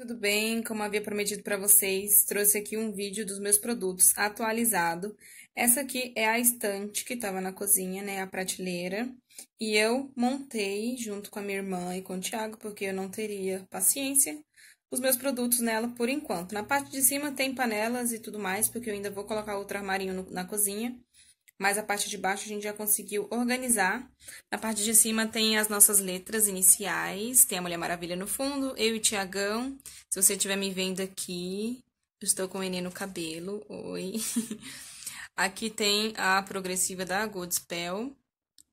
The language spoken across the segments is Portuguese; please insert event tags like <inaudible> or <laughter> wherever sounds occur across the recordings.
Tudo bem? Como havia prometido para vocês, trouxe aqui um vídeo dos meus produtos atualizado. Essa aqui é a estante que estava na cozinha, né, a prateleira, e eu montei junto com a minha irmã e com o Thiago, porque eu não teria paciência, os meus produtos nela por enquanto. Na parte de cima tem panelas e tudo mais, porque eu ainda vou colocar outro armarinho no, na cozinha mas a parte de baixo a gente já conseguiu organizar. Na parte de cima tem as nossas letras iniciais, tem a Mulher Maravilha no fundo, eu e o Tiagão. Se você estiver me vendo aqui, eu estou com o Enê no cabelo, oi. <laughs> aqui tem a progressiva da Godspell.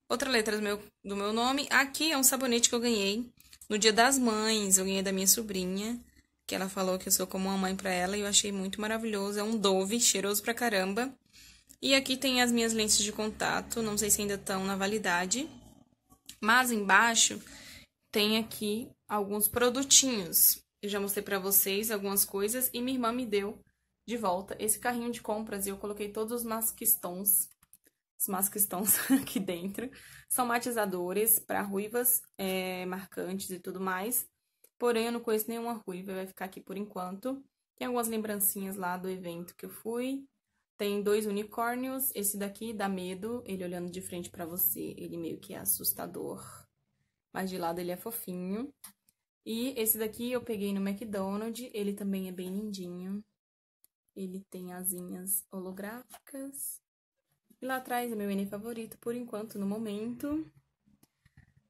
Outra letra do meu, do meu nome. Aqui é um sabonete que eu ganhei no Dia das Mães, eu ganhei da minha sobrinha. Que ela falou que eu sou como uma mãe para ela e eu achei muito maravilhoso. É um Dove, cheiroso pra caramba. E aqui tem as minhas lentes de contato, não sei se ainda estão na validade. Mas embaixo tem aqui alguns produtinhos. Eu já mostrei para vocês algumas coisas e minha irmã me deu de volta esse carrinho de compras e eu coloquei todos os masquistons, os masquistons <laughs> aqui dentro. São matizadores para ruivas é, marcantes e tudo mais. Porém, eu não conheço nenhuma ruiva, vai ficar aqui por enquanto. Tem algumas lembrancinhas lá do evento que eu fui, tem dois unicórnios. Esse daqui dá medo, ele olhando de frente para você, ele meio que é assustador. Mas de lado ele é fofinho. E esse daqui eu peguei no McDonald's, ele também é bem lindinho. Ele tem asinhas holográficas. E lá atrás é meu N favorito, por enquanto, no momento.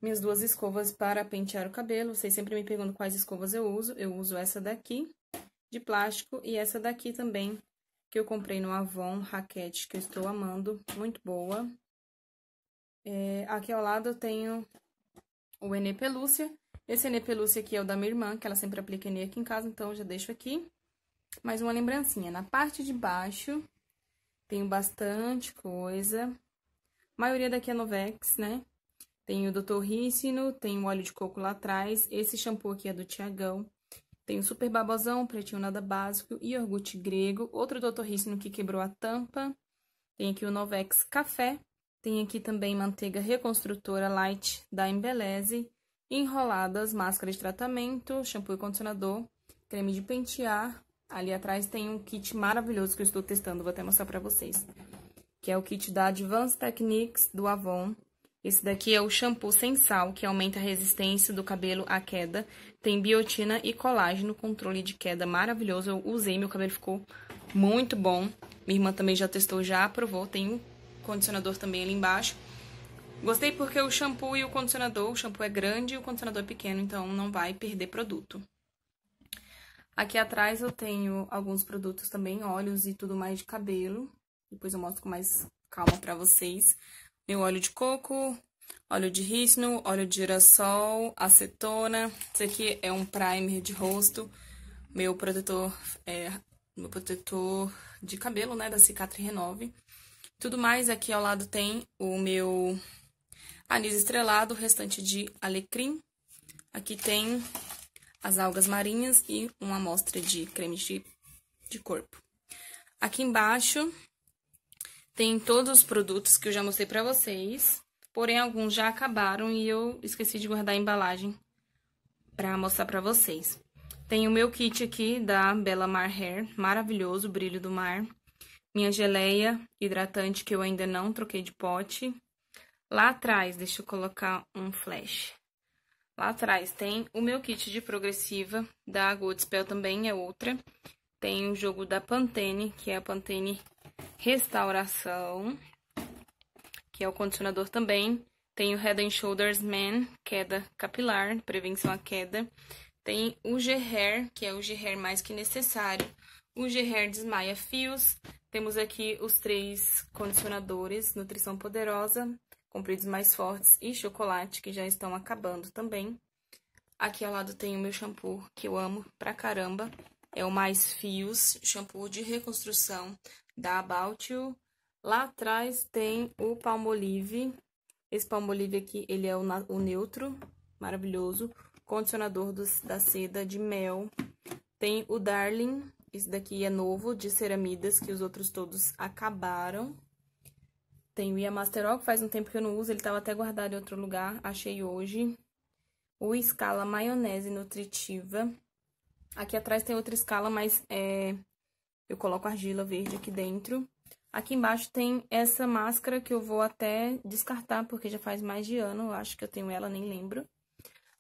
Minhas duas escovas para pentear o cabelo. Vocês sempre me perguntam quais escovas eu uso. Eu uso essa daqui, de plástico, e essa daqui também, que eu comprei no Avon, raquete que eu estou amando, muito boa. É, aqui ao lado eu tenho o Enê Pelúcia. Esse Enê Pelúcia aqui é o da minha irmã, que ela sempre aplica Enê aqui em casa, então eu já deixo aqui. Mais uma lembrancinha. Na parte de baixo, tenho bastante coisa. A maioria daqui é Novex, né? Tem o Dr. Rícino, tem o óleo de coco lá atrás. Esse shampoo aqui é do Tiagão. Tem o Super Babozão, Pretinho Nada Básico, Iogurte Grego, outro do Rícino que quebrou a tampa. Tem aqui o Novex Café. Tem aqui também manteiga reconstrutora light da Embeleze. Enroladas, máscara de tratamento, shampoo e condicionador, creme de pentear. Ali atrás tem um kit maravilhoso que eu estou testando, vou até mostrar para vocês. Que é o kit da Advanced Techniques do Avon. Esse daqui é o shampoo sem sal, que aumenta a resistência do cabelo à queda. Tem biotina e colágeno, controle de queda maravilhoso. Eu usei, meu cabelo ficou muito bom. Minha irmã também já testou, já aprovou. Tem um condicionador também ali embaixo. Gostei porque o shampoo e o condicionador, o shampoo é grande e o condicionador é pequeno, então não vai perder produto. Aqui atrás eu tenho alguns produtos também, óleos e tudo mais de cabelo. Depois eu mostro com mais calma pra vocês meu óleo de coco, óleo de rícino, óleo de girassol, acetona. Esse aqui é um primer de rosto, meu protetor, é, meu protetor de cabelo, né, da Cicatri Renove. Tudo mais, aqui ao lado tem o meu anis estrelado, o restante de alecrim. Aqui tem as algas marinhas e uma amostra de creme de, de corpo. Aqui embaixo tem todos os produtos que eu já mostrei pra vocês, porém alguns já acabaram e eu esqueci de guardar a embalagem pra mostrar pra vocês. Tem o meu kit aqui da Bella Mar Hair, maravilhoso, brilho do mar. Minha geleia hidratante que eu ainda não troquei de pote. Lá atrás, deixa eu colocar um flash. Lá atrás tem o meu kit de progressiva da Godspell também, é outra. Tem o jogo da Pantene, que é a Pantene Restauração, que é o condicionador também. Tem o Head and Shoulders Man, queda capilar, prevenção à queda. Tem o G-Hair, que é o G-Hair mais que necessário. O G-Hair desmaia fios. Temos aqui os três condicionadores, Nutrição Poderosa, Compridos Mais Fortes e Chocolate, que já estão acabando também. Aqui ao lado tem o meu shampoo, que eu amo pra caramba é o Mais Fios, shampoo de reconstrução da About You. Lá atrás tem o Palmolive. Esse Palmolive aqui, ele é o, o neutro, maravilhoso. Condicionador dos, da seda de mel. Tem o Darling, esse daqui é novo, de ceramidas, que os outros todos acabaram. Tem o Yamasterol, que faz um tempo que eu não uso, ele estava até guardado em outro lugar, achei hoje. O Scala Maionese Nutritiva, Aqui atrás tem outra escala, mas é, eu coloco argila verde aqui dentro. Aqui embaixo tem essa máscara que eu vou até descartar, porque já faz mais de ano, eu acho que eu tenho ela, nem lembro.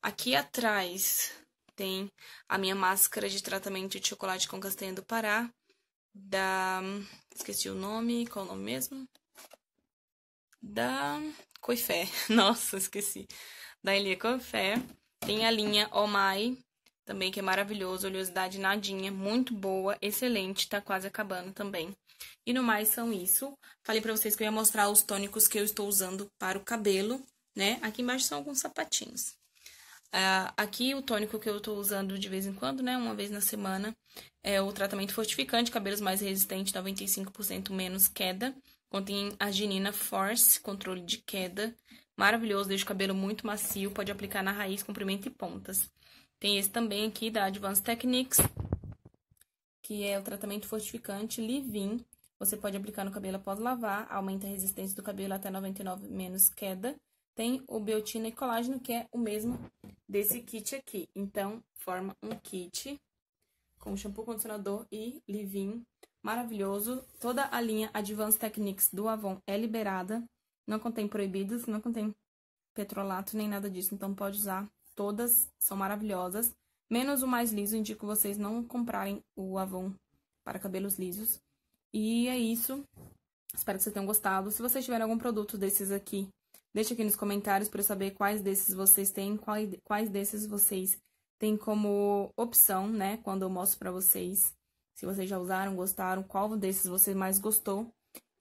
Aqui atrás tem a minha máscara de tratamento de chocolate com castanha do Pará, da... esqueci o nome, qual o nome mesmo? Da Coifé, <laughs> nossa, esqueci. Da Elia Coifé. Tem a linha Omai também, que é maravilhoso, oleosidade nadinha, muito boa, excelente, tá quase acabando também. E no mais são isso. Falei pra vocês que eu ia mostrar os tônicos que eu estou usando para o cabelo, né? Aqui embaixo são alguns sapatinhos. Uh, aqui o tônico que eu tô usando de vez em quando, né? Uma vez na semana, é o tratamento fortificante, cabelos mais resistentes, 95% menos queda. Contém arginina force, controle de queda. Maravilhoso, deixa o cabelo muito macio, pode aplicar na raiz, comprimento e pontas. Tem esse também aqui da Advanced Techniques, que é o tratamento fortificante Livin. Você pode aplicar no cabelo após lavar, aumenta a resistência do cabelo até 99 menos queda. Tem o biotina e colágeno, que é o mesmo desse kit aqui. Então, forma um kit com shampoo, condicionador e Livin. Maravilhoso. Toda a linha Advanced Techniques do Avon é liberada. Não contém proibidos, não contém petrolato, nem nada disso. Então, pode usar Todas são maravilhosas, menos o mais liso. Indico vocês não comprarem o Avon para cabelos lisos. E é isso. Espero que vocês tenham gostado. Se vocês tiverem algum produto desses aqui, deixe aqui nos comentários para eu saber quais desses vocês têm, quais desses vocês têm como opção, né? Quando eu mostro para vocês se vocês já usaram, gostaram, qual desses você mais gostou.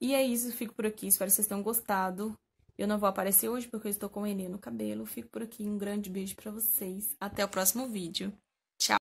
E é isso, fico por aqui. Espero que vocês tenham gostado. Eu não vou aparecer hoje porque eu estou com o Enê no cabelo. Fico por aqui. Um grande beijo para vocês. Até o próximo vídeo.